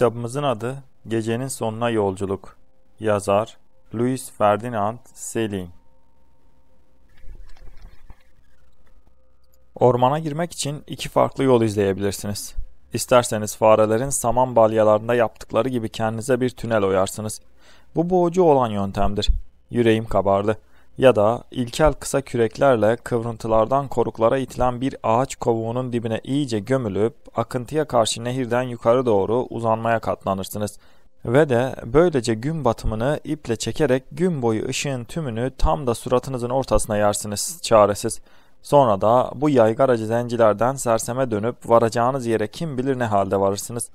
Kitabımızın adı Gecenin Sonuna Yolculuk. Yazar Louis Ferdinand Selin. Ormana girmek için iki farklı yol izleyebilirsiniz. İsterseniz farelerin saman balyalarında yaptıkları gibi kendinize bir tünel oyarsınız. Bu boğucu olan yöntemdir. Yüreğim kabardı ya da ilkel kısa küreklerle kıvrıntılardan koruklara itilen bir ağaç kovuğunun dibine iyice gömülüp akıntıya karşı nehirden yukarı doğru uzanmaya katlanırsınız. Ve de böylece gün batımını iple çekerek gün boyu ışığın tümünü tam da suratınızın ortasına yersiniz çaresiz. Sonra da bu yaygaracı zencilerden serseme dönüp varacağınız yere kim bilir ne halde varırsınız.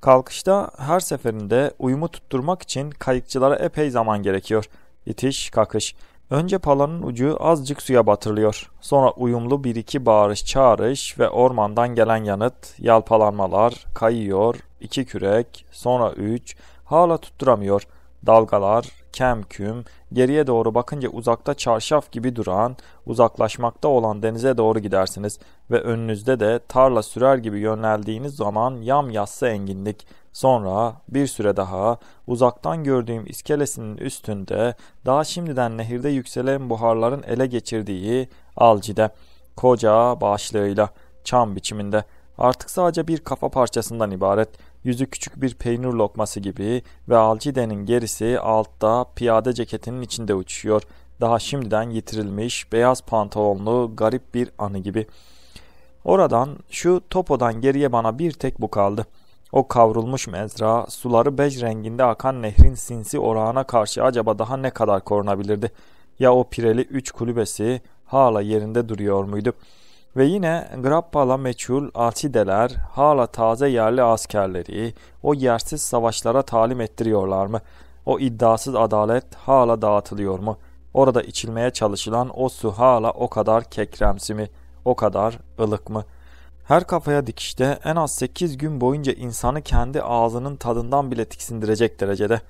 Kalkışta her seferinde uyumu tutturmak için kayıkçılara epey zaman gerekiyor. İtiş, kakış, Önce palanın ucu azıcık suya batırılıyor. Sonra uyumlu bir iki bağırış çağırış ve ormandan gelen yanıt, yalpalanmalar, kayıyor, iki kürek, sonra üç, hala tutturamıyor. Dalgalar, kem küm, geriye doğru bakınca uzakta çarşaf gibi duran, uzaklaşmakta olan denize doğru gidersiniz ve önünüzde de tarla sürer gibi yöneldiğiniz zaman yam yassı enginlik, Sonra bir süre daha uzaktan gördüğüm iskelesinin üstünde daha şimdiden nehirde yükselen buharların ele geçirdiği alcide, koca başlığıyla, çam biçiminde, artık sadece bir kafa parçasından ibaret, yüzü küçük bir peynir lokması gibi ve alcidenin gerisi altta piyade ceketinin içinde uçuyor, daha şimdiden yitirilmiş beyaz pantolonlu garip bir anı gibi. Oradan şu topodan geriye bana bir tek bu kaldı.'' O kavrulmuş mezra, suları bej renginde akan nehrin sinsi orağına karşı acaba daha ne kadar korunabilirdi? Ya o pireli üç kulübesi hala yerinde duruyor muydu? Ve yine Grappa'la meçhul atideler hala taze yerli askerleri o yersiz savaşlara talim ettiriyorlar mı? O iddiasız adalet hala dağıtılıyor mu? Orada içilmeye çalışılan o su hala o kadar kekremsi mi? O kadar ılık mı?'' Her kafaya dikişte en az 8 gün boyunca insanı kendi ağzının tadından bile tiksindirecek derecede.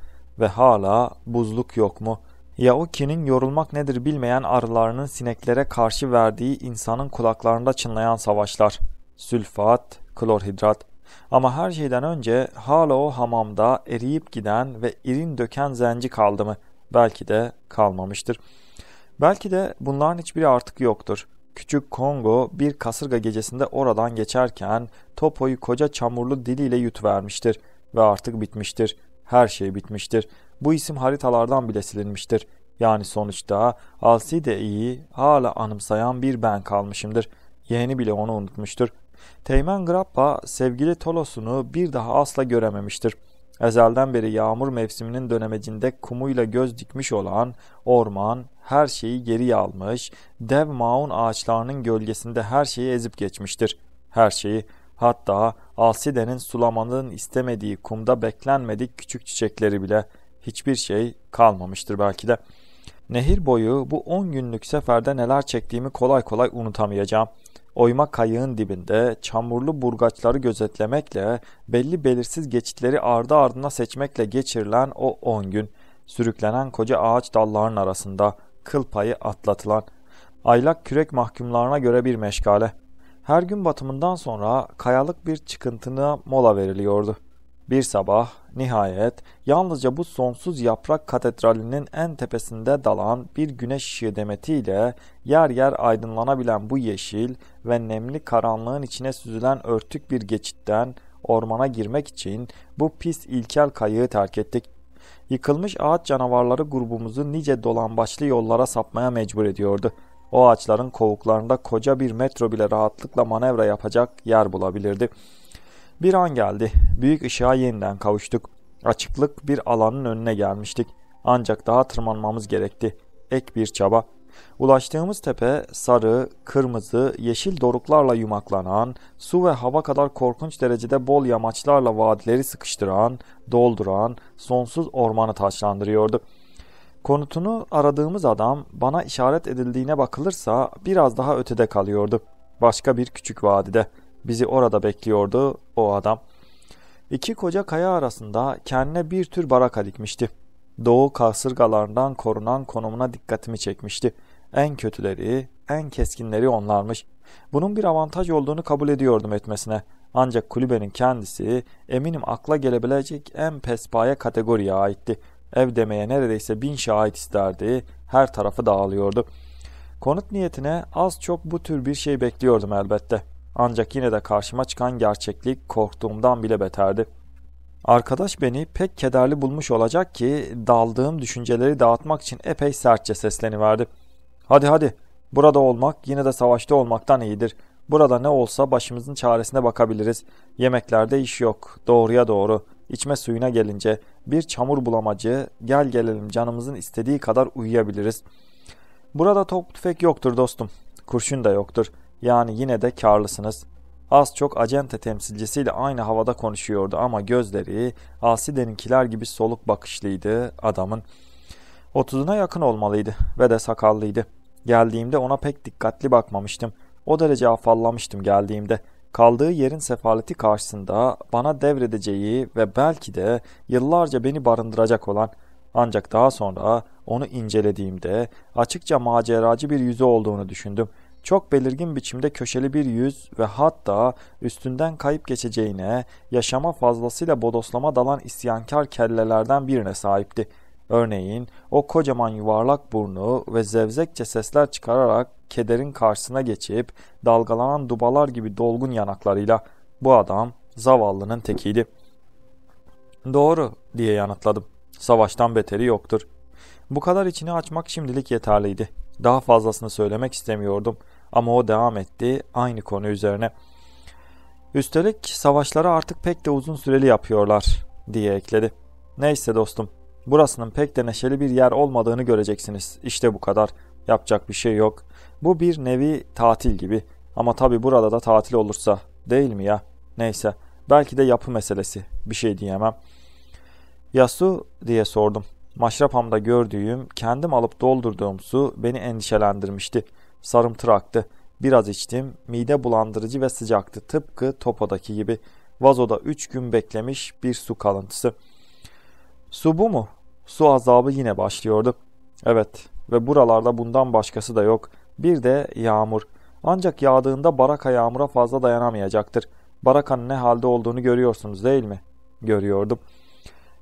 Ve hala buzluk yok mu? Ya Yaoki'nin yorulmak nedir bilmeyen arılarının sineklere karşı verdiği insanın kulaklarında çınlayan savaşlar. Sülfat, klorhidrat. Ama her şeyden önce hala o hamamda eriyip giden ve irin döken zenci kaldı mı? Belki de kalmamıştır. Belki de bunların hiçbiri artık yoktur. Küçük Kongo bir kasırga gecesinde oradan geçerken Topo'yu koca çamurlu diliyle yutvermiştir ve artık bitmiştir. Her şey bitmiştir. Bu isim haritalardan bile silinmiştir. Yani sonuçta Alcide'yi hala anımsayan bir ben kalmışımdır. Yeğeni bile onu unutmuştur. Teğmen Grappa sevgili Tolos'unu bir daha asla görememiştir.'' Ezelden beri yağmur mevsiminin dönemecinde kumuyla göz dikmiş olan orman her şeyi geri almış, dev maun ağaçlarının gölgesinde her şeyi ezip geçmiştir. Her şeyi, hatta Alside'nin sulamanın istemediği kumda beklenmedik küçük çiçekleri bile hiçbir şey kalmamıştır belki de. Nehir boyu bu 10 günlük seferde neler çektiğimi kolay kolay unutamayacağım. Oyma kayığın dibinde çamurlu burgaçları gözetlemekle, belli belirsiz geçitleri ardı ardına seçmekle geçirilen o on gün, sürüklenen koca ağaç dallarının arasında kıl payı atlatılan, aylak kürek mahkumlarına göre bir meşgale. Her gün batımından sonra kayalık bir çıkıntına mola veriliyordu. Bir sabah Nihayet yalnızca bu sonsuz yaprak katedralinin en tepesinde dalan bir güneş ışığı demetiyle yer yer aydınlanabilen bu yeşil ve nemli karanlığın içine süzülen örtük bir geçitten ormana girmek için bu pis ilkel kayığı terk ettik. Yıkılmış ağaç canavarları grubumuzu nice dolambaçlı yollara sapmaya mecbur ediyordu. O ağaçların kovuklarında koca bir metro bile rahatlıkla manevra yapacak yer bulabilirdi.'' Bir an geldi. Büyük ışığa yeniden kavuştuk. Açıklık bir alanın önüne gelmiştik. Ancak daha tırmanmamız gerekti. Ek bir çaba. Ulaştığımız tepe sarı, kırmızı, yeşil doruklarla yumaklanan, su ve hava kadar korkunç derecede bol yamaçlarla vadileri sıkıştıran, dolduran, sonsuz ormanı taşlandırıyordu. Konutunu aradığımız adam bana işaret edildiğine bakılırsa biraz daha ötede kalıyordu. Başka bir küçük vadide. Bizi orada bekliyordu o adam. İki koca kaya arasında kendine bir tür baraka dikmişti. Doğu kasırgalarından korunan konumuna dikkatimi çekmişti. En kötüleri, en keskinleri onlarmış. Bunun bir avantaj olduğunu kabul ediyordum etmesine. Ancak kulübenin kendisi eminim akla gelebilecek en pespaya kategoriye aitti. Ev demeye neredeyse bin şahit isterdi, her tarafı dağılıyordu. Konut niyetine az çok bu tür bir şey bekliyordum elbette. Ancak yine de karşıma çıkan gerçeklik korktuğumdan bile beterdi. Arkadaş beni pek kederli bulmuş olacak ki daldığım düşünceleri dağıtmak için epey sertçe sesleniverdi. Hadi hadi burada olmak yine de savaşta olmaktan iyidir. Burada ne olsa başımızın çaresine bakabiliriz. Yemeklerde iş yok doğruya doğru. İçme suyuna gelince bir çamur bulamacı gel gelelim canımızın istediği kadar uyuyabiliriz. Burada top tüfek yoktur dostum. Kurşun da yoktur. Yani yine de karlısınız. Az çok acente temsilcisiyle aynı havada konuşuyordu ama gözleri Aside'ninkiler gibi soluk bakışlıydı adamın. Otuzuna yakın olmalıydı ve de sakallıydı. Geldiğimde ona pek dikkatli bakmamıştım. O derece afallamıştım geldiğimde. Kaldığı yerin sefaleti karşısında bana devredeceği ve belki de yıllarca beni barındıracak olan ancak daha sonra onu incelediğimde açıkça maceracı bir yüzü olduğunu düşündüm çok belirgin biçimde köşeli bir yüz ve hatta üstünden kayıp geçeceğine, yaşama fazlasıyla bodoslama dalan isyankar kellelerden birine sahipti. Örneğin o kocaman yuvarlak burnu ve zevzekçe sesler çıkararak kederin karşısına geçip dalgalanan dubalar gibi dolgun yanaklarıyla bu adam zavallının tekiydi. Doğru diye yanıtladım. Savaştan beteri yoktur. Bu kadar içini açmak şimdilik yeterliydi. Daha fazlasını söylemek istemiyordum. Ama o devam etti aynı konu üzerine. Üstelik savaşları artık pek de uzun süreli yapıyorlar diye ekledi. Neyse dostum burasının pek de neşeli bir yer olmadığını göreceksiniz. İşte bu kadar. Yapacak bir şey yok. Bu bir nevi tatil gibi. Ama tabi burada da tatil olursa değil mi ya? Neyse belki de yapı meselesi bir şey diyemem. Yasu diye sordum. Maşrapamda gördüğüm, kendim alıp doldurduğum su beni endişelendirmişti. Sarımtıraktı. Biraz içtim, mide bulandırıcı ve sıcaktı tıpkı topodaki gibi. Vazoda üç gün beklemiş bir su kalıntısı. Su bu mu? Su azabı yine başlıyordu. Evet ve buralarda bundan başkası da yok. Bir de yağmur. Ancak yağdığında baraka yağmura fazla dayanamayacaktır. Barakanın ne halde olduğunu görüyorsunuz değil mi? Görüyordum.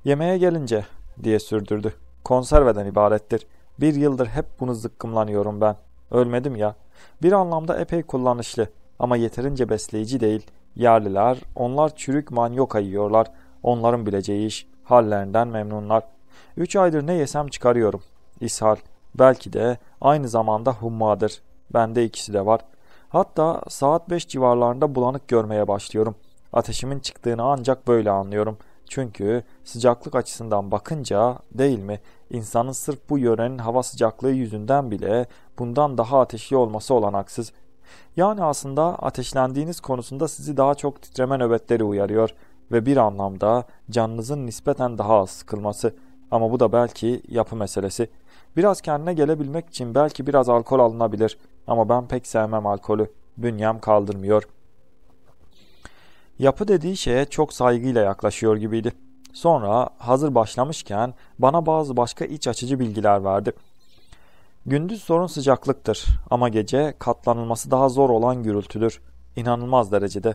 Yemeğe gelince diye sürdürdü. Konserveden ibarettir. Bir yıldır hep bunu zıkkımlanıyorum ben. Ölmedim ya. Bir anlamda epey kullanışlı ama yeterince besleyici değil. Yerliler, onlar çürük manyoka yiyorlar. Onların bileceği iş. Hallerinden memnunlar. Üç aydır ne yesem çıkarıyorum. İshal. Belki de aynı zamanda hummadır. Bende ikisi de var. Hatta saat beş civarlarında bulanık görmeye başlıyorum. Ateşimin çıktığını ancak böyle anlıyorum. Çünkü sıcaklık açısından bakınca değil mi? İnsanın sırf bu yörenin hava sıcaklığı yüzünden bile bundan daha ateşli olması olanaksız. Yani aslında ateşlendiğiniz konusunda sizi daha çok titreme nöbetleri uyarıyor ve bir anlamda canınızın nispeten daha az sıkılması. Ama bu da belki yapı meselesi. Biraz kendine gelebilmek için belki biraz alkol alınabilir ama ben pek sevmem alkolü. Bünyem kaldırmıyor. Yapı dediği şeye çok saygıyla yaklaşıyor gibiydi. Sonra hazır başlamışken bana bazı başka iç açıcı bilgiler verdi.'' Gündüz sorun sıcaklıktır ama gece katlanılması daha zor olan gürültüdür. İnanılmaz derecede.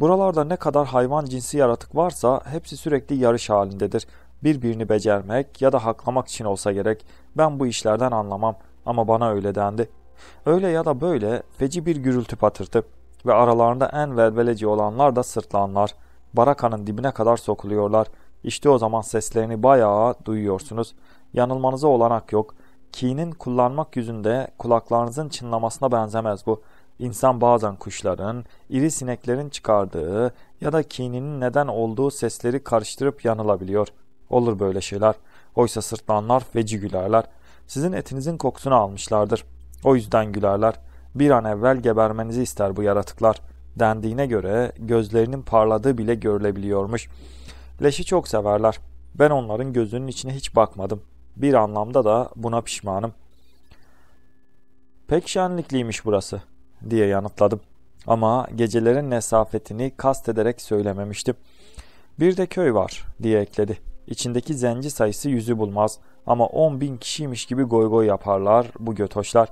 Buralarda ne kadar hayvan cinsi yaratık varsa hepsi sürekli yarış halindedir. Birbirini becermek ya da haklamak için olsa gerek. Ben bu işlerden anlamam ama bana öyle dendi. Öyle ya da böyle feci bir gürültü patırtı ve aralarında en velveleci olanlar da sırtlanlar. Barakanın dibine kadar sokuluyorlar. İşte o zaman seslerini bayağı duyuyorsunuz. Yanılmanıza olanak yok.'' kinin kullanmak yüzünde kulaklarınızın çınlamasına benzemez bu. İnsan bazen kuşların, iri sineklerin çıkardığı ya da kininin neden olduğu sesleri karıştırıp yanılabiliyor. Olur böyle şeyler. Oysa sırtlanlar ve cigülerler Sizin etinizin kokusunu almışlardır. O yüzden gülerler. Bir an evvel gebermenizi ister bu yaratıklar. Dendiğine göre gözlerinin parladığı bile görülebiliyormuş. Leşi çok severler. Ben onların gözünün içine hiç bakmadım. Bir anlamda da buna pişmanım. Pek şenlikliymiş burası diye yanıtladım. Ama gecelerin nesafetini kast ederek söylememiştim. Bir de köy var diye ekledi. İçindeki zenci sayısı yüzü bulmaz ama on bin kişiymiş gibi goy goy yaparlar bu götoşlar.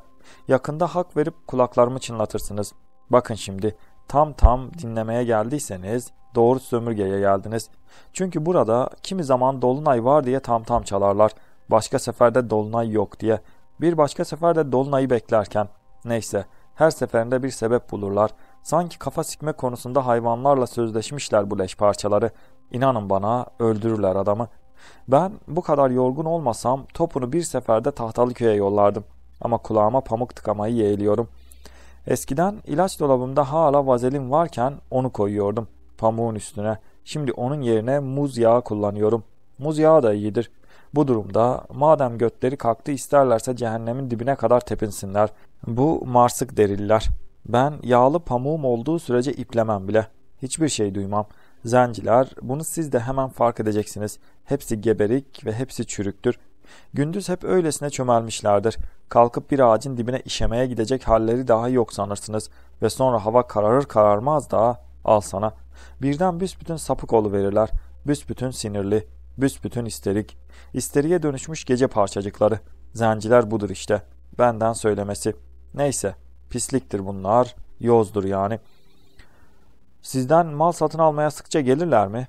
Yakında hak verip kulaklarımı çınlatırsınız. Bakın şimdi tam tam dinlemeye geldiyseniz doğru sömürgeye geldiniz. Çünkü burada kimi zaman dolunay var diye tam tam çalarlar başka seferde dolunay yok diye. Bir başka seferde dolunayı beklerken. Neyse her seferinde bir sebep bulurlar. Sanki kafa sikme konusunda hayvanlarla sözleşmişler bu leş parçaları. İnanın bana öldürürler adamı. Ben bu kadar yorgun olmasam topunu bir seferde tahtalı köye yollardım. Ama kulağıma pamuk tıkamayı yeğliyorum. Eskiden ilaç dolabımda hala vazelin varken onu koyuyordum pamuğun üstüne. Şimdi onun yerine muz yağı kullanıyorum. Muz yağı da iyidir. Bu durumda madem götleri kalktı isterlerse cehennemin dibine kadar tepinsinler. Bu marsık deriller. Ben yağlı pamuğum olduğu sürece iplemem bile. Hiçbir şey duymam. Zenciler bunu siz de hemen fark edeceksiniz. Hepsi geberik ve hepsi çürüktür. Gündüz hep öylesine çömelmişlerdir. Kalkıp bir ağacın dibine işemeye gidecek halleri daha yok sanırsınız. Ve sonra hava kararır kararmaz da al sana. Birden büsbütün sapık verirler. Büsbütün sinirli. Büsbütün isterik. isteriye dönüşmüş gece parçacıkları. Zenciler budur işte. Benden söylemesi. Neyse. Pisliktir bunlar. Yozdur yani. Sizden mal satın almaya sıkça gelirler mi?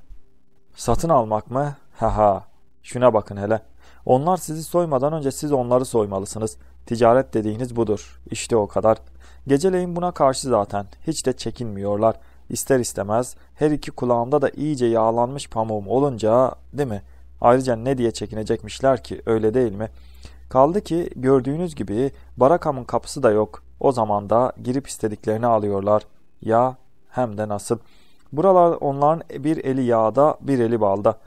Satın almak mı? Haha. Şuna bakın hele. Onlar sizi soymadan önce siz onları soymalısınız. Ticaret dediğiniz budur. İşte o kadar. Geceleyin buna karşı zaten. Hiç de çekinmiyorlar.'' İster istemez her iki kulağımda da iyice yağlanmış pamuğum olunca değil mi? Ayrıca ne diye çekinecekmişler ki öyle değil mi? Kaldı ki gördüğünüz gibi barakamın kapısı da yok. O zaman da girip istediklerini alıyorlar. Ya hem de nasıl. Buralar onların bir eli yağda bir eli balda.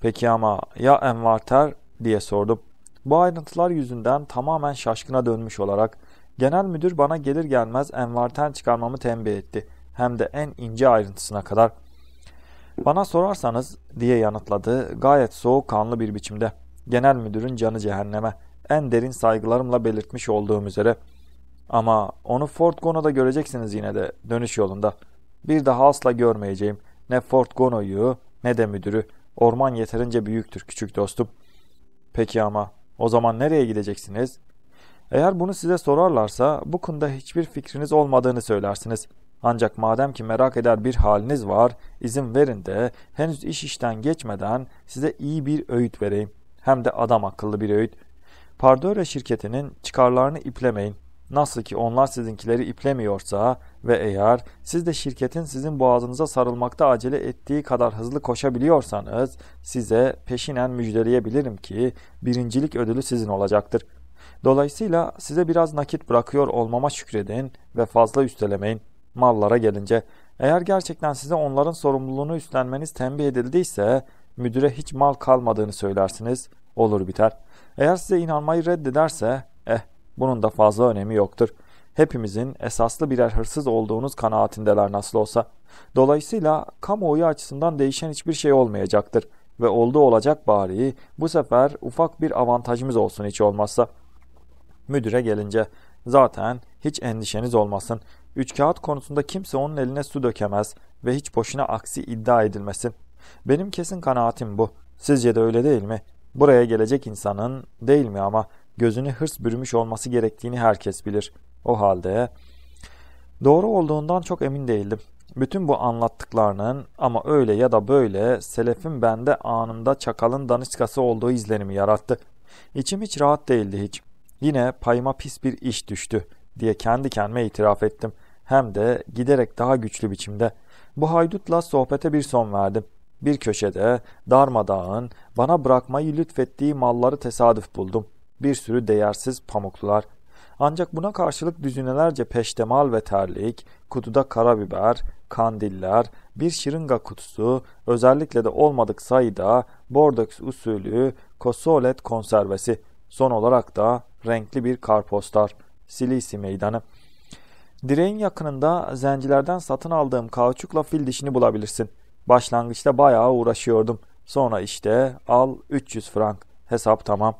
Peki ama ya envarter diye sordum. Bu ayrıntılar yüzünden tamamen şaşkına dönmüş olarak genel müdür bana gelir gelmez envarter çıkarmamı tembih etti hem de en ince ayrıntısına kadar bana sorarsanız diye yanıtladı gayet soğukkanlı bir biçimde. Genel müdürün canı cehenneme en derin saygılarımla belirtmiş olduğum üzere. Ama onu Fort Gono'da göreceksiniz yine de dönüş yolunda. Bir daha asla görmeyeceğim. Ne Fort Gono'yu ne de müdürü. Orman yeterince büyüktür küçük dostum. Peki ama o zaman nereye gideceksiniz? Eğer bunu size sorarlarsa bu konuda hiçbir fikriniz olmadığını söylersiniz.'' Ancak madem ki merak eder bir haliniz var, izin verin de henüz iş işten geçmeden size iyi bir öğüt vereyim. Hem de adam akıllı bir öğüt. Pardöre şirketinin çıkarlarını iplemeyin. Nasıl ki onlar sizinkileri iplemiyorsa ve eğer siz de şirketin sizin boğazınıza sarılmakta acele ettiği kadar hızlı koşabiliyorsanız size peşinen müjdeleyebilirim ki birincilik ödülü sizin olacaktır. Dolayısıyla size biraz nakit bırakıyor olmama şükredin ve fazla üstelemeyin mallara gelince eğer gerçekten size onların sorumluluğunu üstlenmeniz tembih edildiyse müdüre hiç mal kalmadığını söylersiniz olur biter. Eğer size inanmayı reddederse eh bunun da fazla önemi yoktur. Hepimizin esaslı birer hırsız olduğunuz kanaatindeler nasıl olsa. Dolayısıyla kamuoyu açısından değişen hiçbir şey olmayacaktır ve oldu olacak bari bu sefer ufak bir avantajımız olsun hiç olmazsa. Müdüre gelince zaten hiç endişeniz olmasın. Üç kağıt konusunda kimse onun eline su dökemez ve hiç boşuna aksi iddia edilmesin. Benim kesin kanaatim bu. Sizce de öyle değil mi? Buraya gelecek insanın değil mi ama gözünü hırs bürümüş olması gerektiğini herkes bilir. O halde doğru olduğundan çok emin değildim. Bütün bu anlattıklarının ama öyle ya da böyle selefin bende anında çakalın danışkası olduğu izlenimi yarattı. İçim hiç rahat değildi hiç. Yine payıma pis bir iş düştü diye kendi kendime itiraf ettim hem de giderek daha güçlü biçimde. Bu haydutla sohbete bir son verdim. Bir köşede darmadağın bana bırakmayı lütfettiği malları tesadüf buldum. Bir sürü değersiz pamuklular. Ancak buna karşılık düzinelerce peştemal ve terlik, kutuda karabiber, kandiller, bir şırınga kutusu, özellikle de olmadık sayıda Bordeaux usulü kosolet konservesi, son olarak da renkli bir karpostar, Silisi meydanı. Direğin yakınında zencilerden satın aldığım kauçukla fil dişini bulabilirsin. Başlangıçta bayağı uğraşıyordum. Sonra işte al 300 frank. Hesap tamam.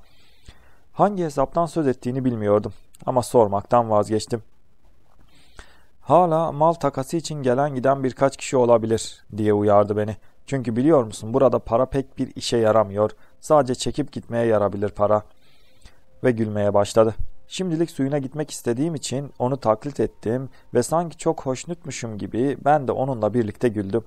Hangi hesaptan söz ettiğini bilmiyordum ama sormaktan vazgeçtim. Hala mal takası için gelen giden birkaç kişi olabilir diye uyardı beni. Çünkü biliyor musun burada para pek bir işe yaramıyor. Sadece çekip gitmeye yarabilir para. Ve gülmeye başladı. Şimdilik suyuna gitmek istediğim için onu taklit ettim ve sanki çok hoşnutmuşum gibi ben de onunla birlikte güldüm.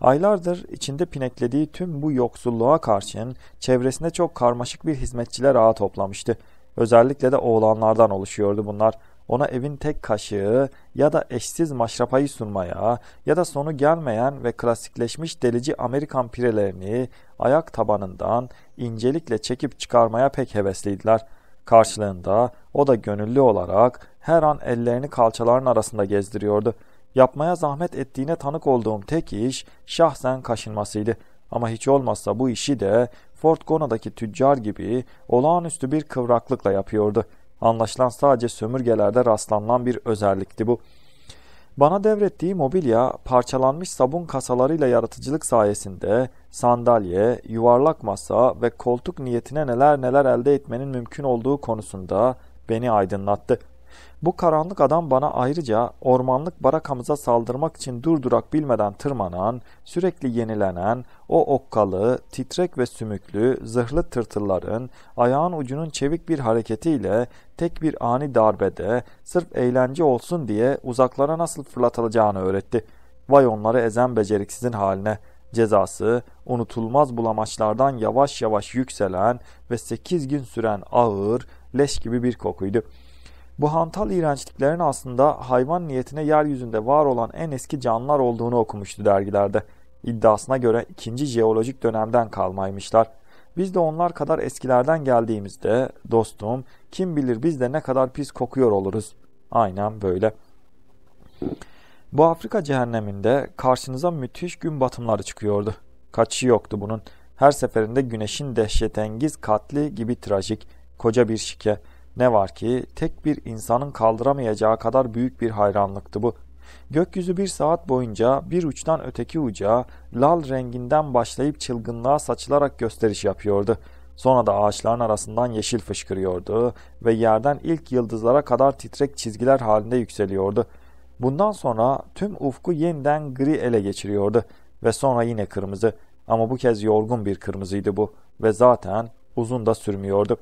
Aylardır içinde pineklediği tüm bu yoksulluğa karşın çevresinde çok karmaşık bir hizmetçiler ağı toplamıştı. Özellikle de oğlanlardan oluşuyordu bunlar. Ona evin tek kaşığı ya da eşsiz maşrapayı sunmaya ya da sonu gelmeyen ve klasikleşmiş delici Amerikan pirelerini ayak tabanından incelikle çekip çıkarmaya pek hevesliydiler.'' Karşılığında o da gönüllü olarak her an ellerini kalçaların arasında gezdiriyordu. Yapmaya zahmet ettiğine tanık olduğum tek iş şahsen kaşınmasıydı. Ama hiç olmazsa bu işi de Fort Gona'daki tüccar gibi olağanüstü bir kıvraklıkla yapıyordu. Anlaşılan sadece sömürgelerde rastlanılan bir özellikti bu. Bana devrettiği mobilya parçalanmış sabun kasalarıyla yaratıcılık sayesinde sandalye, yuvarlak masa ve koltuk niyetine neler neler elde etmenin mümkün olduğu konusunda beni aydınlattı. Bu karanlık adam bana ayrıca ormanlık barakamıza saldırmak için durdurak bilmeden tırmanan, sürekli yenilenen, o okkalı, titrek ve sümüklü, zırhlı tırtılların ayağın ucunun çevik bir hareketiyle tek bir ani darbede sırf eğlence olsun diye uzaklara nasıl fırlatılacağını öğretti. Vay onları ezen beceriksizin haline.'' cezası unutulmaz bulamaçlardan yavaş yavaş yükselen ve 8 gün süren ağır leş gibi bir kokuydu. Bu hantal iğrençliklerin aslında hayvan niyetine yeryüzünde var olan en eski canlılar olduğunu okumuştu dergilerde. İddiasına göre ikinci jeolojik dönemden kalmaymışlar. Biz de onlar kadar eskilerden geldiğimizde dostum kim bilir biz de ne kadar pis kokuyor oluruz. Aynen böyle. Bu Afrika cehenneminde karşınıza müthiş gün batımları çıkıyordu. Kaçışı yoktu bunun. Her seferinde güneşin dehşetengiz katli gibi trajik, koca bir şike, ne var ki tek bir insanın kaldıramayacağı kadar büyük bir hayranlıktı bu. Gökyüzü bir saat boyunca bir uçtan öteki uca lal renginden başlayıp çılgınlığa saçılarak gösteriş yapıyordu. Sonra da ağaçların arasından yeşil fışkırıyordu ve yerden ilk yıldızlara kadar titrek çizgiler halinde yükseliyordu. Bundan sonra tüm ufku yeniden gri ele geçiriyordu ve sonra yine kırmızı ama bu kez yorgun bir kırmızıydı bu ve zaten uzun da sürmüyordu.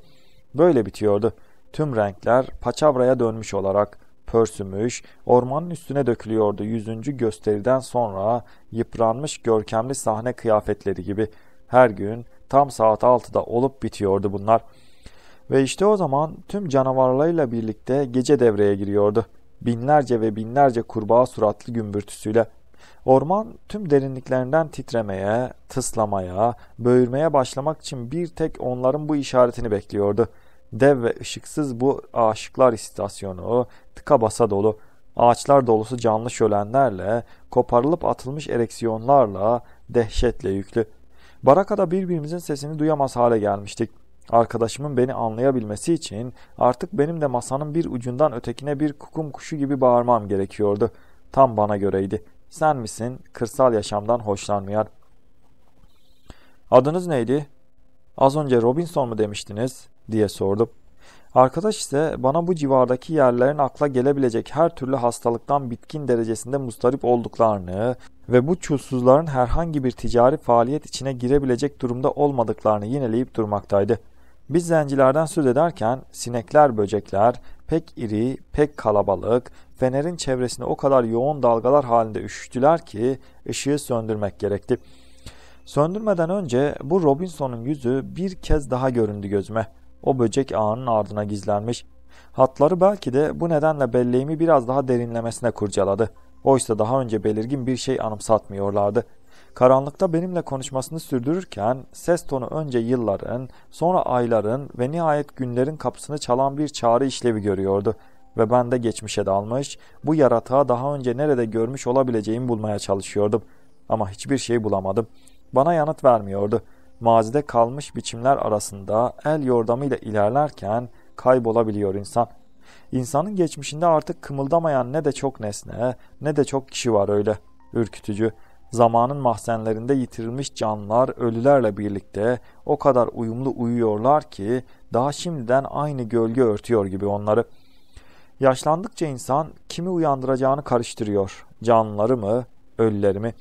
Böyle bitiyordu. Tüm renkler paçavraya dönmüş olarak pörsümüş, ormanın üstüne dökülüyordu yüzüncü gösteriden sonra yıpranmış görkemli sahne kıyafetleri gibi. Her gün tam saat altıda olup bitiyordu bunlar. Ve işte o zaman tüm canavarlarıyla birlikte gece devreye giriyordu. Binlerce ve binlerce kurbağa suratlı gümbürtüsüyle. Orman tüm derinliklerinden titremeye, tıslamaya, böğürmeye başlamak için bir tek onların bu işaretini bekliyordu.'' Dev ve ışıksız bu aşıklar istasyonu, tıka basa dolu, ağaçlar dolusu canlı şölenlerle, koparılıp atılmış ereksiyonlarla, dehşetle yüklü. Barakada birbirimizin sesini duyamaz hale gelmiştik. Arkadaşımın beni anlayabilmesi için artık benim de masanın bir ucundan ötekine bir kukum kuşu gibi bağırmam gerekiyordu. Tam bana göreydi. Sen misin kırsal yaşamdan hoşlanmayan? Adınız neydi? Az önce Robinson mu demiştiniz? diye sordum. Arkadaş ise bana bu civardaki yerlerin akla gelebilecek her türlü hastalıktan bitkin derecesinde mustarip olduklarını ve bu çulsuzların herhangi bir ticari faaliyet içine girebilecek durumda olmadıklarını yineleyip durmaktaydı. Biz zencilerden söz ederken sinekler, böcekler pek iri, pek kalabalık, fenerin çevresini o kadar yoğun dalgalar halinde üşüştüler ki ışığı söndürmek gerekti. Söndürmeden önce bu Robinson'un yüzü bir kez daha göründü gözüme. O böcek ağının ardına gizlenmiş. Hatları belki de bu nedenle belleğimi biraz daha derinlemesine kurcaladı. Oysa daha önce belirgin bir şey anımsatmıyorlardı. Karanlıkta benimle konuşmasını sürdürürken ses tonu önce yılların, sonra ayların ve nihayet günlerin kapısını çalan bir çağrı işlevi görüyordu. Ve ben de geçmişe dalmış, bu yaratığa daha önce nerede görmüş olabileceğimi bulmaya çalışıyordum. Ama hiçbir şey bulamadım. Bana yanıt vermiyordu mazide kalmış biçimler arasında el yordamıyla ilerlerken kaybolabiliyor insan. İnsanın geçmişinde artık kımıldamayan ne de çok nesne ne de çok kişi var öyle. Ürkütücü. Zamanın mahzenlerinde yitirilmiş canlar ölülerle birlikte o kadar uyumlu uyuyorlar ki daha şimdiden aynı gölge örtüyor gibi onları. Yaşlandıkça insan kimi uyandıracağını karıştırıyor. Canları mı, ölüleri mi?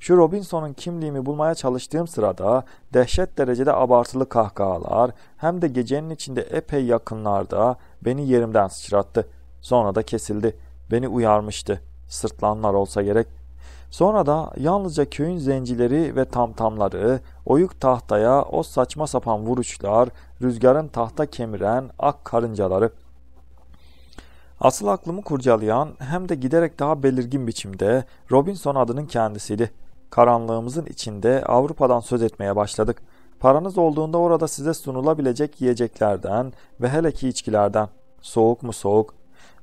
Şu Robinson'un kimliğimi bulmaya çalıştığım sırada dehşet derecede abartılı kahkahalar hem de gecenin içinde epey yakınlarda beni yerimden sıçrattı. Sonra da kesildi. Beni uyarmıştı. Sırtlanlar olsa gerek. Sonra da yalnızca köyün zencileri ve tamtamları, oyuk tahtaya o saçma sapan vuruşlar, rüzgarın tahta kemiren ak karıncaları. Asıl aklımı kurcalayan hem de giderek daha belirgin biçimde Robinson adının kendisiydi. Karanlığımızın içinde Avrupa'dan söz etmeye başladık. Paranız olduğunda orada size sunulabilecek yiyeceklerden ve hele ki içkilerden. Soğuk mu soğuk?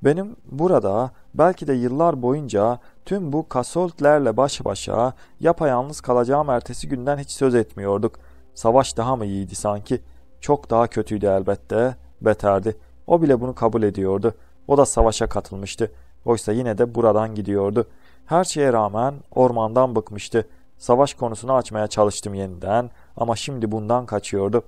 Benim burada belki de yıllar boyunca tüm bu kasoltlerle baş başa yapayalnız kalacağım ertesi günden hiç söz etmiyorduk. Savaş daha mı iyiydi sanki? Çok daha kötüydü elbette, beterdi. O bile bunu kabul ediyordu. O da savaşa katılmıştı. Oysa yine de buradan gidiyordu.'' Her şeye rağmen ormandan bıkmıştı. Savaş konusunu açmaya çalıştım yeniden ama şimdi bundan kaçıyordu.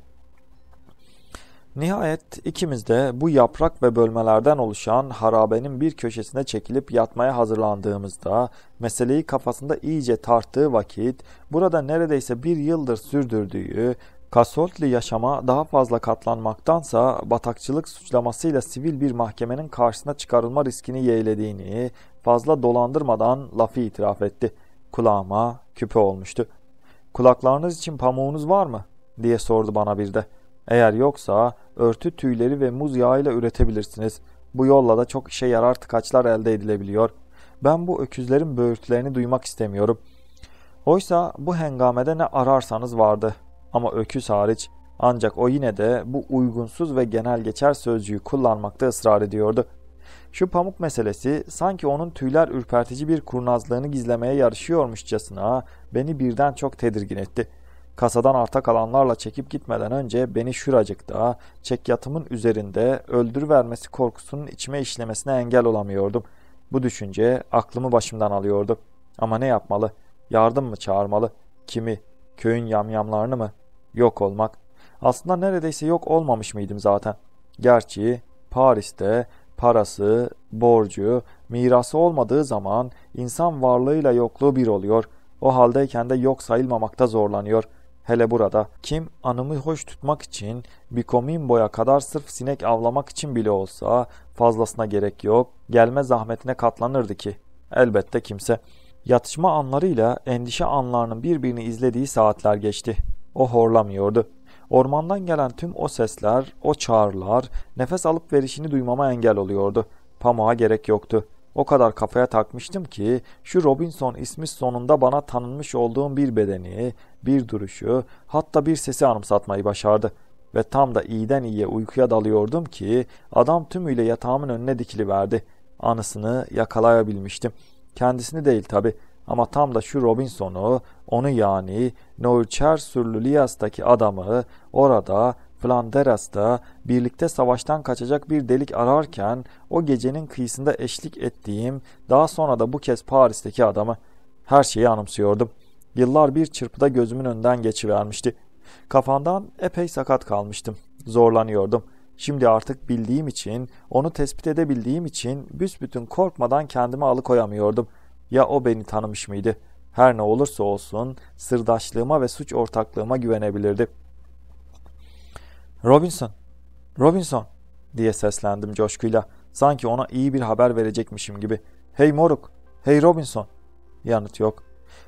Nihayet ikimiz de bu yaprak ve bölmelerden oluşan harabenin bir köşesine çekilip yatmaya hazırlandığımızda, meseleyi kafasında iyice tarttığı vakit, burada neredeyse bir yıldır sürdürdüğü, Kasoltli yaşama daha fazla katlanmaktansa batakçılık suçlamasıyla sivil bir mahkemenin karşısına çıkarılma riskini yeğlediğini fazla dolandırmadan lafı itiraf etti. Kulağıma küpe olmuştu. Kulaklarınız için pamuğunuz var mı? diye sordu bana bir de. Eğer yoksa örtü tüyleri ve muz yağıyla üretebilirsiniz. Bu yolla da çok işe yarar tıkaçlar elde edilebiliyor. Ben bu öküzlerin böğürtlerini duymak istemiyorum. Oysa bu hengamede ne ararsanız vardı. Ama öküz hariç. Ancak o yine de bu uygunsuz ve genel geçer sözcüğü kullanmakta ısrar ediyordu. Şu pamuk meselesi sanki onun tüyler ürpertici bir kurnazlığını gizlemeye yarışıyormuşçasına beni birden çok tedirgin etti. Kasadan arta kalanlarla çekip gitmeden önce beni şuracıkta, çekyatımın üzerinde öldürüvermesi korkusunun içime işlemesine engel olamıyordum. Bu düşünce aklımı başımdan alıyordu. Ama ne yapmalı? Yardım mı çağırmalı? Kimi? Köyün yamyamlarını mı? Yok olmak. Aslında neredeyse yok olmamış mıydım zaten. Gerçi Paris'te parası, borcu, mirası olmadığı zaman insan varlığıyla yokluğu bir oluyor. O haldeyken de yok sayılmamakta zorlanıyor. Hele burada kim anımı hoş tutmak için bir komin boya kadar sırf sinek avlamak için bile olsa fazlasına gerek yok, gelme zahmetine katlanırdı ki. Elbette kimse. Yatışma anlarıyla endişe anlarının birbirini izlediği saatler geçti. O horlamıyordu. Ormandan gelen tüm o sesler, o çağrılar nefes alıp verişini duymama engel oluyordu. Pamuğa gerek yoktu. O kadar kafaya takmıştım ki şu Robinson ismi sonunda bana tanınmış olduğum bir bedeni, bir duruşu hatta bir sesi anımsatmayı başardı. Ve tam da iyiden iyiye uykuya dalıyordum ki adam tümüyle yatağımın önüne dikiliverdi. Anısını yakalayabilmiştim. Kendisini değil tabi ama tam da şu Robinson'u onu yani Noülçer Sürlüliyas'taki adamı orada Flanderas'ta birlikte savaştan kaçacak bir delik ararken o gecenin kıyısında eşlik ettiğim daha sonra da bu kez Paris'teki adamı her şeyi anımsıyordum. Yıllar bir çırpıda gözümün önden geçivermişti. Kafamdan epey sakat kalmıştım. Zorlanıyordum. Şimdi artık bildiğim için, onu tespit edebildiğim için büsbütün korkmadan kendimi alıkoyamıyordum. Ya o beni tanımış mıydı?'' Her ne olursa olsun sırdaşlığıma ve suç ortaklığıma güvenebilirdi. Robinson, Robinson diye seslendim coşkuyla. Sanki ona iyi bir haber verecekmişim gibi. Hey moruk, hey Robinson. Yanıt yok.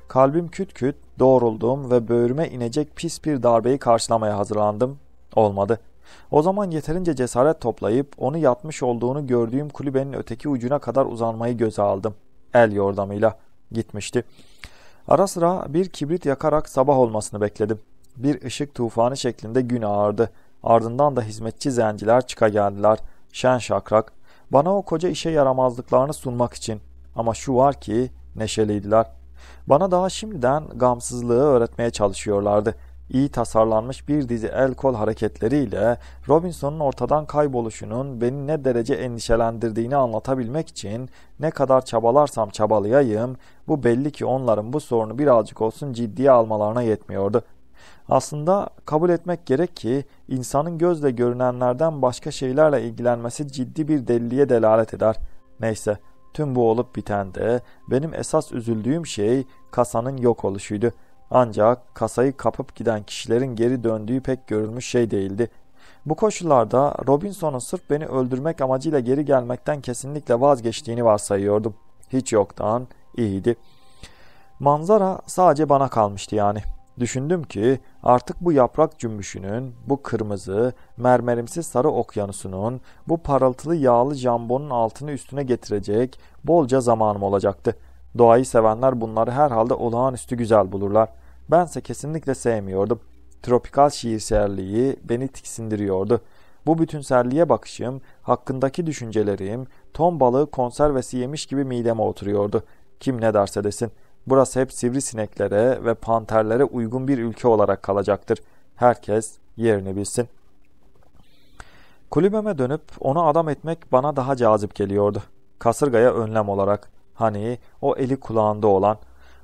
Kalbim küt küt doğruldum ve böğrüme inecek pis bir darbeyi karşılamaya hazırlandım. Olmadı. O zaman yeterince cesaret toplayıp onu yatmış olduğunu gördüğüm kulübenin öteki ucuna kadar uzanmayı göze aldım. El yordamıyla gitmişti. Ara sıra bir kibrit yakarak sabah olmasını bekledim. Bir ışık tufanı şeklinde gün ağardı. Ardından da hizmetçi zenciler çıka geldiler. Şen şakrak. Bana o koca işe yaramazlıklarını sunmak için. Ama şu var ki neşeliydiler. Bana daha şimdiden gamsızlığı öğretmeye çalışıyorlardı iyi tasarlanmış bir dizi el kol hareketleriyle Robinson'un ortadan kayboluşunun beni ne derece endişelendirdiğini anlatabilmek için ne kadar çabalarsam çabalayayım bu belli ki onların bu sorunu birazcık olsun ciddiye almalarına yetmiyordu. Aslında kabul etmek gerek ki insanın gözle görünenlerden başka şeylerle ilgilenmesi ciddi bir deliliğe delalet eder. Neyse tüm bu olup bitende benim esas üzüldüğüm şey kasanın yok oluşuydu.'' Ancak kasayı kapıp giden kişilerin geri döndüğü pek görülmüş şey değildi. Bu koşullarda Robinson'un sırf beni öldürmek amacıyla geri gelmekten kesinlikle vazgeçtiğini varsayıyordum. Hiç yoktan iyiydi. Manzara sadece bana kalmıştı yani. Düşündüm ki artık bu yaprak cümbüşünün, bu kırmızı, mermerimsi sarı okyanusunun, bu parıltılı yağlı jambonun altını üstüne getirecek bolca zamanım olacaktı.'' Doğayı sevenler bunları herhalde olağanüstü güzel bulurlar. Bense kesinlikle sevmiyordum. Tropikal şiirselliği beni tiksindiriyordu. Bu bütünselliğe bakışım, hakkındaki düşüncelerim, ton balığı konservesi yemiş gibi mideme oturuyordu. Kim ne derse desin. Burası hep sivrisineklere ve panterlere uygun bir ülke olarak kalacaktır. Herkes yerini bilsin. Kulübeme dönüp onu adam etmek bana daha cazip geliyordu. Kasırgaya önlem olarak. Hani o eli kulağında olan.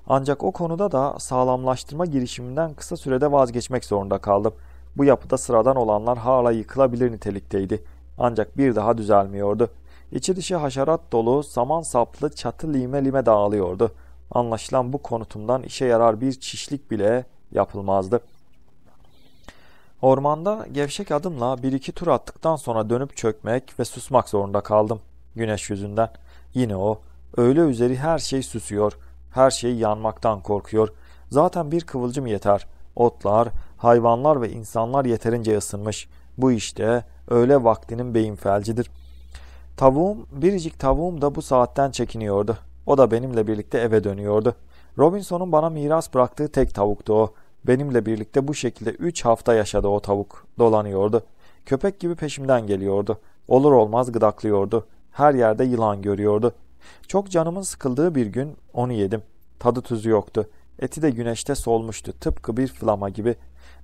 Ancak o konuda da sağlamlaştırma girişiminden kısa sürede vazgeçmek zorunda kaldım. Bu yapıda sıradan olanlar hala yıkılabilir nitelikteydi. Ancak bir daha düzelmiyordu. İçi dışı haşerat dolu, saman saplı çatı lime lime dağılıyordu. Anlaşılan bu konutumdan işe yarar bir çişlik bile yapılmazdı. Ormanda gevşek adımla bir iki tur attıktan sonra dönüp çökmek ve susmak zorunda kaldım. Güneş yüzünden. Yine o Öyle üzeri her şey süsüyor, her şey yanmaktan korkuyor. Zaten bir kıvılcım yeter. Otlar, hayvanlar ve insanlar yeterince ısınmış. Bu işte öğle vaktinin beyin felcidir. Tavuğum, biricik tavuğum da bu saatten çekiniyordu. O da benimle birlikte eve dönüyordu. Robinson'un bana miras bıraktığı tek tavuktu o. Benimle birlikte bu şekilde 3 hafta yaşadı o tavuk. Dolanıyordu. Köpek gibi peşimden geliyordu. Olur olmaz gıdaklıyordu. Her yerde yılan görüyordu. Çok canımın sıkıldığı bir gün onu yedim. Tadı tuzu yoktu. Eti de güneşte solmuştu tıpkı bir flama gibi.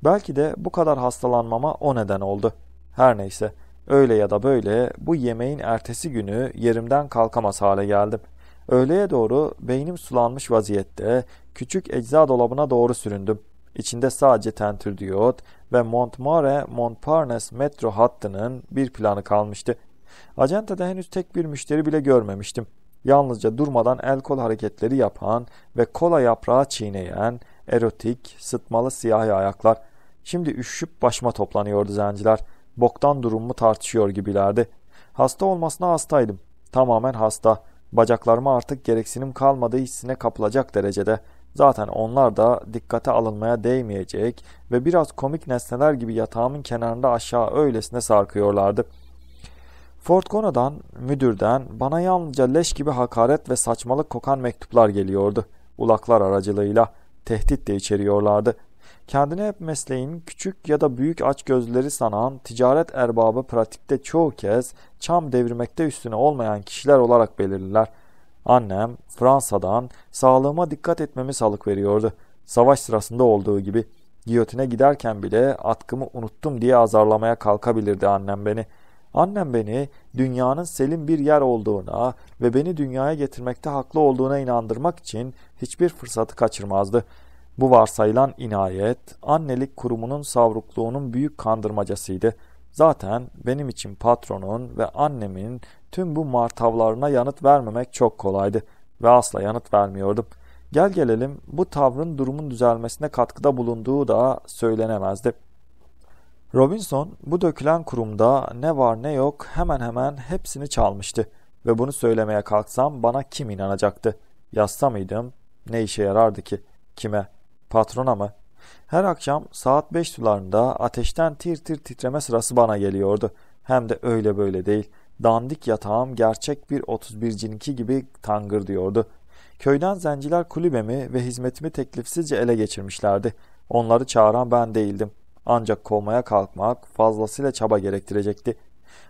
Belki de bu kadar hastalanmama o neden oldu. Her neyse öyle ya da böyle bu yemeğin ertesi günü yerimden kalkamaz hale geldim. Öğleye doğru beynim sulanmış vaziyette küçük ecza dolabına doğru süründüm. İçinde sadece tentür diyot ve Montmartre-Montparnasse metro hattının bir planı kalmıştı. Acente'de henüz tek bir müşteri bile görmemiştim. Yalnızca durmadan el kol hareketleri yapan ve kola yaprağı çiğneyen erotik, sıtmalı siyah ayaklar. Şimdi üşüp başıma toplanıyordu zenciler. Boktan durumumu tartışıyor gibilerdi. Hasta olmasına hastaydım. Tamamen hasta. Bacaklarıma artık gereksinim kalmadığı hissine kapılacak derecede. Zaten onlar da dikkate alınmaya değmeyecek ve biraz komik nesneler gibi yatağımın kenarında aşağı öylesine sarkıyorlardı.'' Ford Gona'dan, müdürden bana yalnızca leş gibi hakaret ve saçmalık kokan mektuplar geliyordu. Ulaklar aracılığıyla tehdit de içeriyorlardı. Kendini hep mesleğin küçük ya da büyük aç gözleri sanan ticaret erbabı pratikte çoğu kez çam devirmekte üstüne olmayan kişiler olarak belirliler. Annem Fransa'dan sağlığıma dikkat etmemi salık veriyordu. Savaş sırasında olduğu gibi giyotine giderken bile atkımı unuttum diye azarlamaya kalkabilirdi annem beni.'' Annem beni dünyanın selim bir yer olduğuna ve beni dünyaya getirmekte haklı olduğuna inandırmak için hiçbir fırsatı kaçırmazdı. Bu varsayılan inayet annelik kurumunun savrukluğunun büyük kandırmacasıydı. Zaten benim için patronun ve annemin tüm bu martavlarına yanıt vermemek çok kolaydı ve asla yanıt vermiyordum. Gel gelelim bu tavrın durumun düzelmesine katkıda bulunduğu da söylenemezdi.'' Robinson bu dökülen kurumda ne var ne yok hemen hemen hepsini çalmıştı ve bunu söylemeye kalksam bana kim inanacaktı? Yazsa mıydım? Ne işe yarardı ki? Kime? Patrona mı? Her akşam saat 5 sularında ateşten tir tir titreme sırası bana geliyordu. Hem de öyle böyle değil. Dandik yatağım gerçek bir 31'cinki gibi tangır diyordu. Köyden zenciler kulübemi ve hizmetimi teklifsizce ele geçirmişlerdi. Onları çağıran ben değildim. Ancak kovmaya kalkmak fazlasıyla çaba gerektirecekti.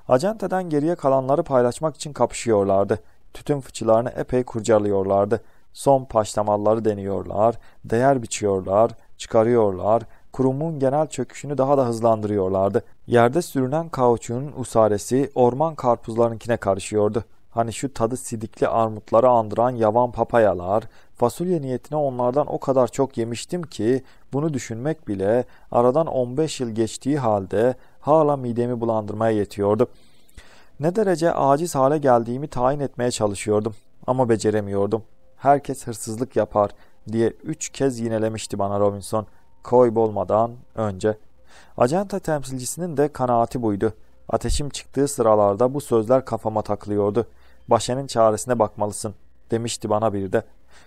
Acenteden geriye kalanları paylaşmak için kapışıyorlardı. Tütün fıçılarını epey kurcalıyorlardı. Son paştamalları deniyorlar, değer biçiyorlar, çıkarıyorlar, kurumun genel çöküşünü daha da hızlandırıyorlardı. Yerde sürünen kauçuğun usaresi orman karpuzlarınkine karışıyordu. Hani şu tadı sidikli armutları andıran yavan papayalar, fasulye niyetine onlardan o kadar çok yemiştim ki bunu düşünmek bile aradan 15 yıl geçtiği halde hala midemi bulandırmaya yetiyordu. Ne derece aciz hale geldiğimi tayin etmeye çalışıyordum ama beceremiyordum. Herkes hırsızlık yapar diye üç kez yinelemişti bana Robinson koybolmadan önce. Acenta temsilcisinin de kanaati buydu. Ateşim çıktığı sıralarda bu sözler kafama takılıyordu. Başenin çaresine bakmalısın demişti bana bir de.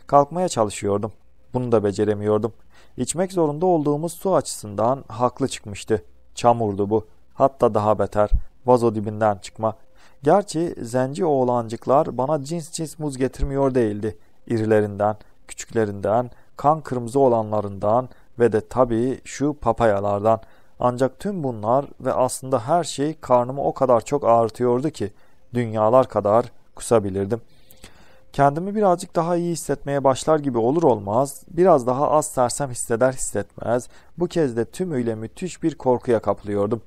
Kalkmaya çalışıyordum. Bunu da beceremiyordum. İçmek zorunda olduğumuz su açısından haklı çıkmıştı. Çamurdu bu. Hatta daha beter. Vazo dibinden çıkma. Gerçi zenci oğlancıklar bana cins cins muz getirmiyor değildi. İrilerinden, küçüklerinden, kan kırmızı olanlarından ve de tabii şu papayalardan. Ancak tüm bunlar ve aslında her şey karnımı o kadar çok ağrıtıyordu ki dünyalar kadar kusabilirdim.'' Kendimi birazcık daha iyi hissetmeye başlar gibi olur olmaz, biraz daha az sersem hisseder hissetmez, bu kez de tümüyle müthiş bir korkuya kaplıyordum.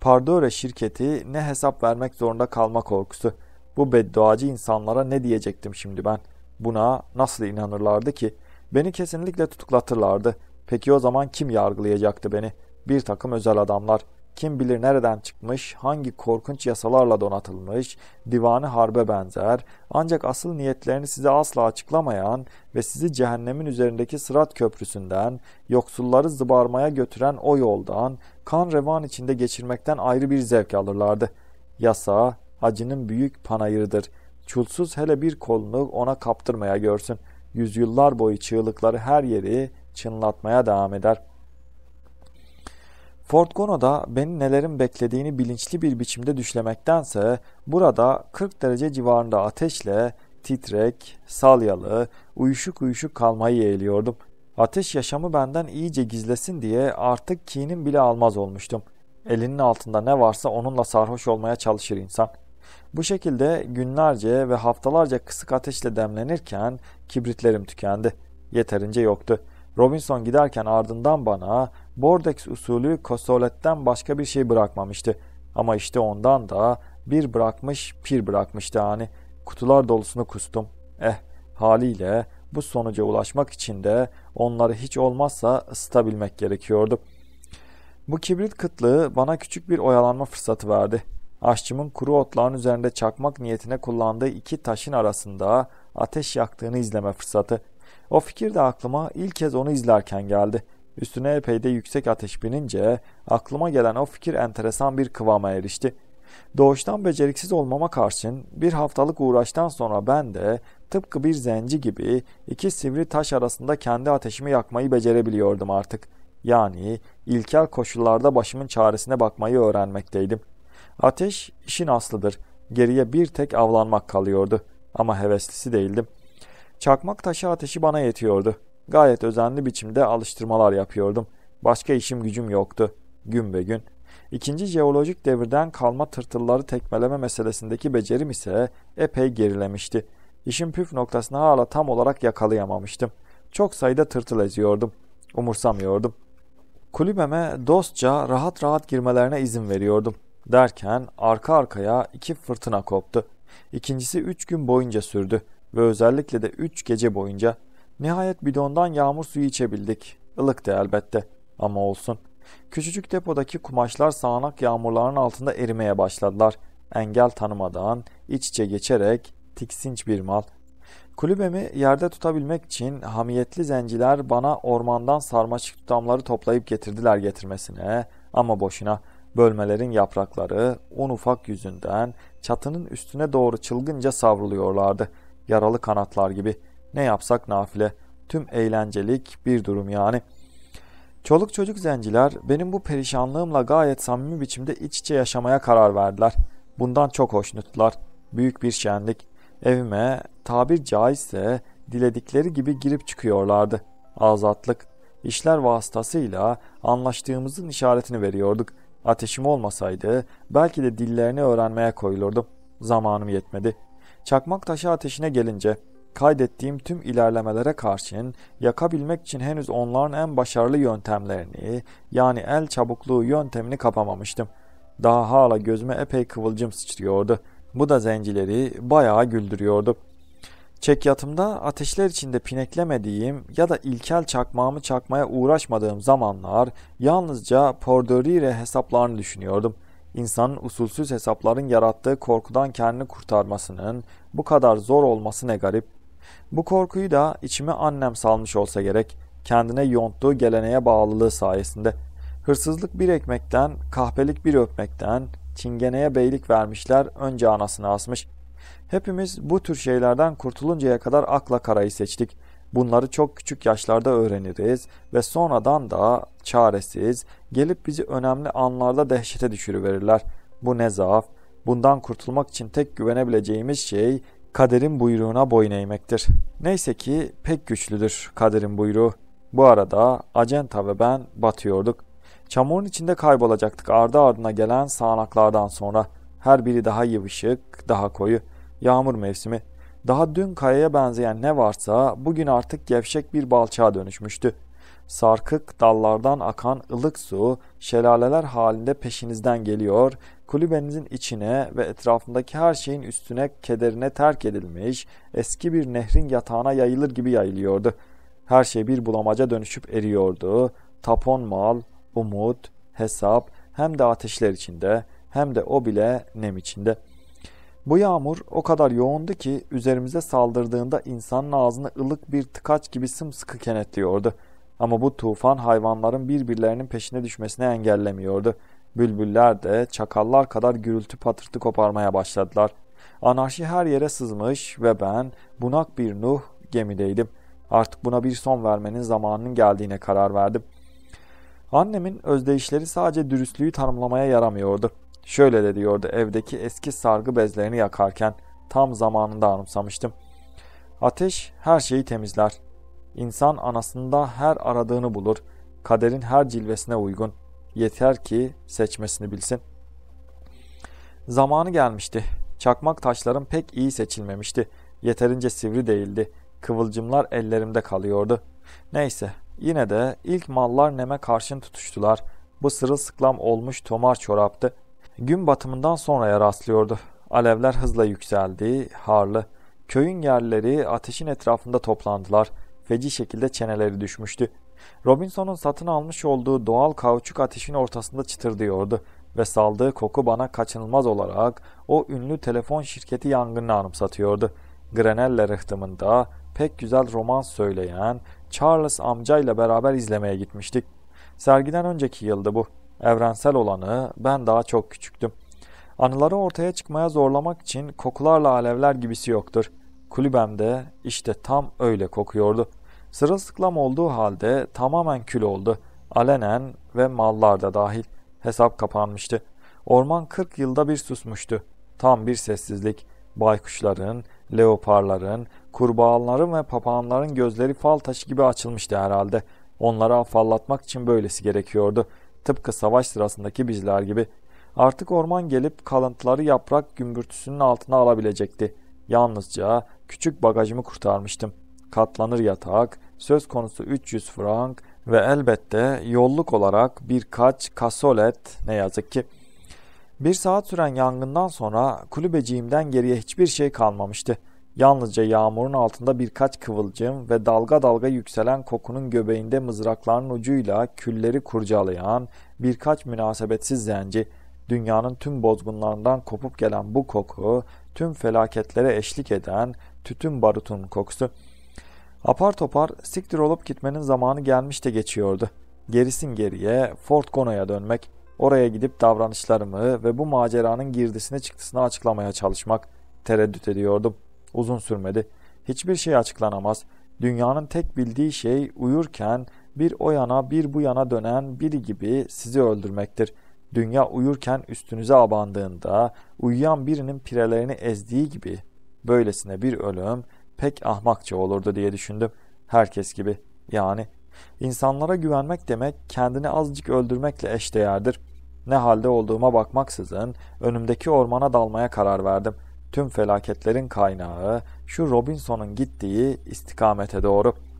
Pardöre şirketi ne hesap vermek zorunda kalma korkusu. Bu bedduacı insanlara ne diyecektim şimdi ben? Buna nasıl inanırlardı ki? Beni kesinlikle tutuklatırlardı. Peki o zaman kim yargılayacaktı beni? Bir takım özel adamlar kim bilir nereden çıkmış, hangi korkunç yasalarla donatılmış, divanı harbe benzer, ancak asıl niyetlerini size asla açıklamayan ve sizi cehennemin üzerindeki sırat köprüsünden, yoksulları zıbarmaya götüren o yoldan, kan revan içinde geçirmekten ayrı bir zevk alırlardı. Yasa, acının büyük panayırıdır. Çulsuz hele bir kolunu ona kaptırmaya görsün. Yüzyıllar boyu çığlıkları her yeri çınlatmaya devam eder.'' Fort Gono'da beni nelerin beklediğini bilinçli bir biçimde düşlemektense burada 40 derece civarında ateşle titrek, salyalı, uyuşuk uyuşuk kalmayı eğiliyordum. Ateş yaşamı benden iyice gizlesin diye artık kinim bile almaz olmuştum. Elinin altında ne varsa onunla sarhoş olmaya çalışır insan. Bu şekilde günlerce ve haftalarca kısık ateşle demlenirken kibritlerim tükendi. Yeterince yoktu. Robinson giderken ardından bana Bordex usulü kosoletten başka bir şey bırakmamıştı. Ama işte ondan da bir bırakmış pir bırakmıştı hani. Kutular dolusunu kustum. Eh haliyle bu sonuca ulaşmak için de onları hiç olmazsa ısıtabilmek gerekiyordu. Bu kibrit kıtlığı bana küçük bir oyalanma fırsatı verdi. Aşçımın kuru otların üzerinde çakmak niyetine kullandığı iki taşın arasında ateş yaktığını izleme fırsatı. O fikir de aklıma ilk kez onu izlerken geldi. Üstüne epey de yüksek ateş binince aklıma gelen o fikir enteresan bir kıvama erişti. Doğuştan beceriksiz olmama karşın bir haftalık uğraştan sonra ben de tıpkı bir zenci gibi iki sivri taş arasında kendi ateşimi yakmayı becerebiliyordum artık. Yani ilkel koşullarda başımın çaresine bakmayı öğrenmekteydim. Ateş işin aslıdır. Geriye bir tek avlanmak kalıyordu ama heveslisi değildim. Çakmak taşı ateşi bana yetiyordu. Gayet özenli biçimde alıştırmalar yapıyordum. Başka işim gücüm yoktu. Gün be gün. İkinci jeolojik devirden kalma tırtılları tekmeleme meselesindeki becerim ise epey gerilemişti. İşin püf noktasını hala tam olarak yakalayamamıştım. Çok sayıda tırtıl eziyordum. Umursamıyordum. Kulübeme dostça rahat rahat girmelerine izin veriyordum. Derken arka arkaya iki fırtına koptu. İkincisi üç gün boyunca sürdü ve özellikle de üç gece boyunca Nihayet bidondan yağmur suyu içebildik. Ilıktı elbette ama olsun. Küçücük depodaki kumaşlar sağanak yağmurların altında erimeye başladılar. Engel tanımadan, iç içe geçerek tiksinç bir mal. Kulübemi yerde tutabilmek için hamiyetli zenciler bana ormandan sarmaşık tutamları toplayıp getirdiler getirmesine ama boşuna. Bölmelerin yaprakları un ufak yüzünden çatının üstüne doğru çılgınca savruluyorlardı. Yaralı kanatlar gibi.'' Ne yapsak nafile. Tüm eğlencelik bir durum yani. Çoluk çocuk zenciler benim bu perişanlığımla gayet samimi biçimde iç içe yaşamaya karar verdiler. Bundan çok hoşnutlar. Büyük bir şenlik. Evime tabir caizse diledikleri gibi girip çıkıyorlardı. Azatlık. İşler vasıtasıyla anlaştığımızın işaretini veriyorduk. Ateşim olmasaydı belki de dillerini öğrenmeye koyulurdum. Zamanım yetmedi. Çakmak taşı ateşine gelince kaydettiğim tüm ilerlemelere karşın yakabilmek için henüz onların en başarılı yöntemlerini yani el çabukluğu yöntemini kapamamıştım. Daha hala gözüme epey kıvılcım sıçrıyordu. Bu da zencileri bayağı güldürüyordu. Çekyatımda ateşler içinde pineklemediğim ya da ilkel çakmağımı çakmaya uğraşmadığım zamanlar yalnızca Pordorire hesaplarını düşünüyordum. İnsanın usulsüz hesapların yarattığı korkudan kendini kurtarmasının bu kadar zor olması ne garip. Bu korkuyu da içime annem salmış olsa gerek, kendine yonttuğu geleneğe bağlılığı sayesinde. Hırsızlık bir ekmekten, kahpelik bir öpmekten, çingeneye beylik vermişler, önce anasını asmış. Hepimiz bu tür şeylerden kurtuluncaya kadar akla karayı seçtik. Bunları çok küçük yaşlarda öğreniriz ve sonradan da çaresiz, gelip bizi önemli anlarda dehşete düşürüverirler. Bu ne zaaf. Bundan kurtulmak için tek güvenebileceğimiz şey kaderin buyruğuna boyun eğmektir. Neyse ki pek güçlüdür kaderin buyruğu. Bu arada Acenta ve ben batıyorduk. Çamurun içinde kaybolacaktık ardı ardına gelen sağanaklardan sonra. Her biri daha yıvışık, daha koyu. Yağmur mevsimi. Daha dün kayaya benzeyen ne varsa bugün artık gevşek bir balçağa dönüşmüştü. Sarkık dallardan akan ılık su şelaleler halinde peşinizden geliyor kulübenizin içine ve etrafındaki her şeyin üstüne kederine terk edilmiş, eski bir nehrin yatağına yayılır gibi yayılıyordu. Her şey bir bulamaca dönüşüp eriyordu. Tapon mal, umut, hesap hem de ateşler içinde hem de o bile nem içinde. Bu yağmur o kadar yoğundu ki üzerimize saldırdığında insanın ağzını ılık bir tıkaç gibi sımsıkı kenetliyordu. Ama bu tufan hayvanların birbirlerinin peşine düşmesini engellemiyordu.'' Bülbüller de çakallar kadar gürültü patırtı koparmaya başladılar. Anarşi her yere sızmış ve ben bunak bir Nuh gemideydim. Artık buna bir son vermenin zamanının geldiğine karar verdim. Annemin özdeyişleri sadece dürüstlüğü tanımlamaya yaramıyordu. Şöyle de diyordu evdeki eski sargı bezlerini yakarken tam zamanında anımsamıştım. Ateş her şeyi temizler. İnsan anasında her aradığını bulur. Kaderin her cilvesine uygun.'' Yeter ki seçmesini bilsin. Zamanı gelmişti. Çakmak taşlarım pek iyi seçilmemişti. Yeterince sivri değildi. Kıvılcımlar ellerimde kalıyordu. Neyse yine de ilk mallar neme karşın tutuştular. Bu sırılsıklam olmuş tomar çoraptı. Gün batımından sonraya rastlıyordu. Alevler hızla yükseldi, harlı. Köyün yerleri ateşin etrafında toplandılar. Feci şekilde çeneleri düşmüştü. Robinson'un satın almış olduğu doğal kauçuk ateşin ortasında çıtırdıyordu ve saldığı koku bana kaçınılmaz olarak o ünlü telefon şirketi yangını anımsatıyordu. Grenelle rıhtımında pek güzel roman söyleyen Charles amcayla beraber izlemeye gitmiştik. Sergiden önceki yıldı bu. Evrensel olanı ben daha çok küçüktüm. Anıları ortaya çıkmaya zorlamak için kokularla alevler gibisi yoktur. Kulübemde işte tam öyle kokuyordu.'' Sırılsıklam olduğu halde tamamen kül oldu. Alenen ve mallar da dahil. Hesap kapanmıştı. Orman 40 yılda bir susmuştu. Tam bir sessizlik. Baykuşların, leoparların, kurbağaların ve papağanların gözleri fal taşı gibi açılmıştı herhalde. Onları afallatmak için böylesi gerekiyordu. Tıpkı savaş sırasındaki bizler gibi. Artık orman gelip kalıntıları yaprak gümbürtüsünün altına alabilecekti. Yalnızca küçük bagajımı kurtarmıştım katlanır yatak, söz konusu 300 frank ve elbette yolluk olarak birkaç kasolet ne yazık ki. Bir saat süren yangından sonra kulübeciğimden geriye hiçbir şey kalmamıştı. Yalnızca yağmurun altında birkaç kıvılcım ve dalga dalga yükselen kokunun göbeğinde mızrakların ucuyla külleri kurcalayan birkaç münasebetsiz zenci, dünyanın tüm bozgunlarından kopup gelen bu koku, tüm felaketlere eşlik eden tütün barutun kokusu.'' Apar topar siktir olup gitmenin zamanı gelmiş de geçiyordu. Gerisin geriye Fort Cono'ya dönmek, oraya gidip davranışlarımı ve bu maceranın girdisine çıktısını açıklamaya çalışmak tereddüt ediyordum. Uzun sürmedi. Hiçbir şey açıklanamaz. Dünyanın tek bildiği şey uyurken bir o yana bir bu yana dönen biri gibi sizi öldürmektir. Dünya uyurken üstünüze abandığında uyuyan birinin pirelerini ezdiği gibi böylesine bir ölüm pek ahmakça olurdu diye düşündüm. Herkes gibi yani. insanlara güvenmek demek kendini azıcık öldürmekle eşdeğerdir. Ne halde olduğuma bakmaksızın önümdeki ormana dalmaya karar verdim. Tüm felaketlerin kaynağı şu Robinson'un gittiği istikamete doğru.''